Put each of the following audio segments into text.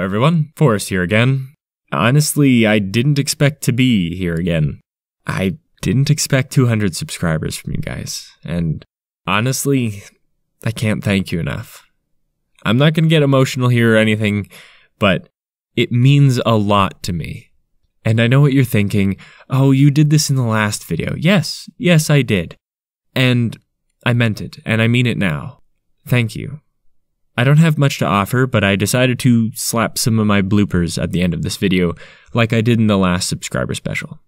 everyone, Forrest here again. Honestly, I didn't expect to be here again. I didn't expect 200 subscribers from you guys, and honestly, I can't thank you enough. I'm not going to get emotional here or anything, but it means a lot to me. And I know what you're thinking oh, you did this in the last video. Yes, yes, I did. And I meant it, and I mean it now. Thank you. I don't have much to offer, but I decided to slap some of my bloopers at the end of this video, like I did in the last subscriber special.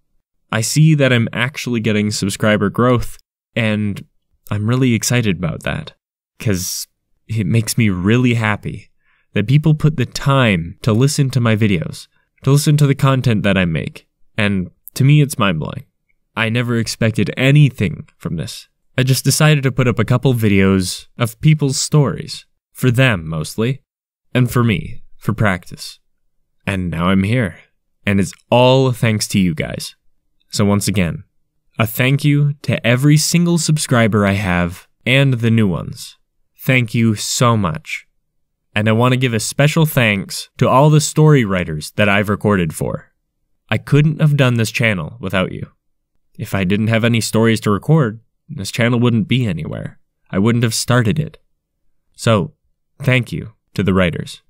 I see that I'm actually getting subscriber growth, and I'm really excited about that, because it makes me really happy that people put the time to listen to my videos, to listen to the content that I make, and to me it's mind blowing. I never expected anything from this. I just decided to put up a couple videos of people's stories for them, mostly. And for me, for practice. And now I'm here. And it's all thanks to you guys. So once again, a thank you to every single subscriber I have and the new ones. Thank you so much. And I want to give a special thanks to all the story writers that I've recorded for. I couldn't have done this channel without you. If I didn't have any stories to record, this channel wouldn't be anywhere. I wouldn't have started it. So, thank you to the writers.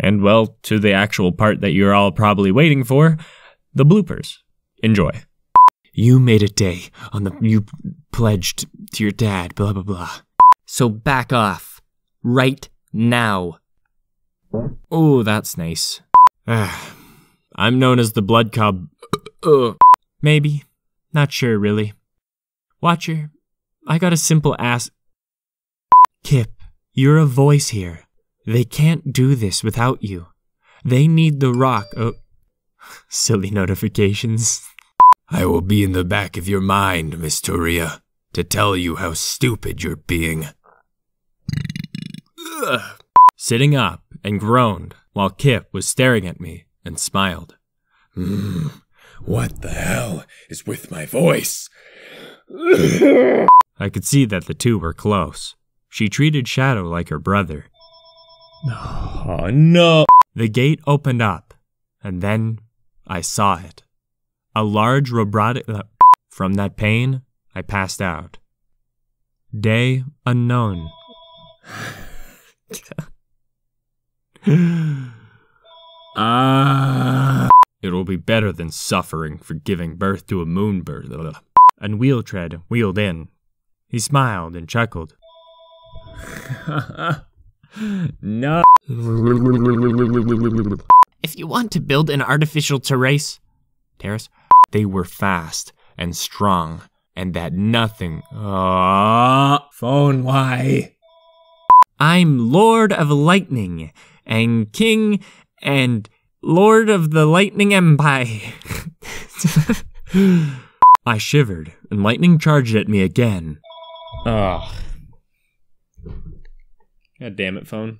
And well, to the actual part that you're all probably waiting for the bloopers. Enjoy. You made a day on the. You pledged to your dad, blah, blah, blah. So back off. Right now. Oh, that's nice. Ah, I'm known as the blood cub. Maybe. Not sure, really. Watcher, I got a simple ask. Kip, you're a voice here. They can't do this without you. They need the rock. Oh, silly notifications. I will be in the back of your mind, Miss Turia, to tell you how stupid you're being. Sitting up and groaned while Kip was staring at me and smiled. Mm, what the hell is with my voice? I could see that the two were close. She treated Shadow like her brother. Oh, no. The gate opened up, and then I saw it. A large robotic. Uh, from that pain, I passed out. Day unknown. Ah. uh... It'll be better than suffering for giving birth to a moonbird. And wheel tread wheeled in. He smiled and chuckled. no. If you want to build an artificial terrace, terrace, they were fast and strong, and that nothing. Ah, uh, phone why? I'm Lord of Lightning, and King, and Lord of the Lightning Empire. I shivered, and lightning charged at me again. Ugh. God damn it, phone.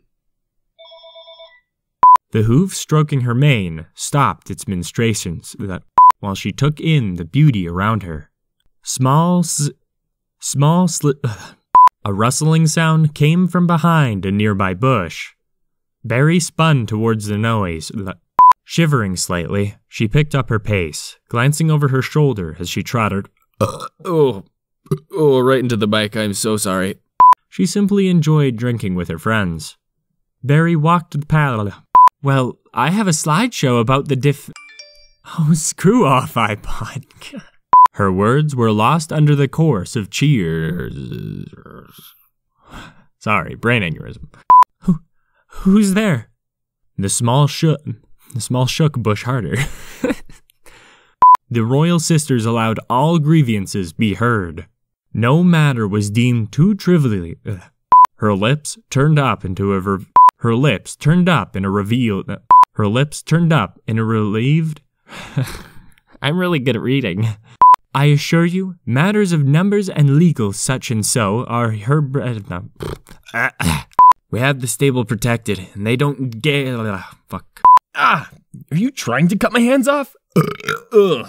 The hoof stroking her mane stopped its ministrations while she took in the beauty around her. Small s- small a rustling sound came from behind a nearby bush. Barry spun towards the noise. Shivering slightly, she picked up her pace, glancing over her shoulder as she trotted. oh, oh, right into the bike. I'm so sorry. She simply enjoyed drinking with her friends. Barry walked the path. Well, I have a slideshow about the diff. Oh, screw off, iPod. her words were lost under the chorus of cheers. Sorry, brain aneurysm. Who, who's there? The small shook, the small shook Bush harder. the royal sisters allowed all grievances be heard. No matter was deemed too trivially. Her lips turned up into a her lips turned up in a revealed. Uh, her lips turned up in a relieved. I'm really good at reading. I assure you, matters of numbers and legal such and so are her bread. Uh, we have the stable protected, and they don't get. fuck. Ah! Are you trying to cut my hands off? Ugh.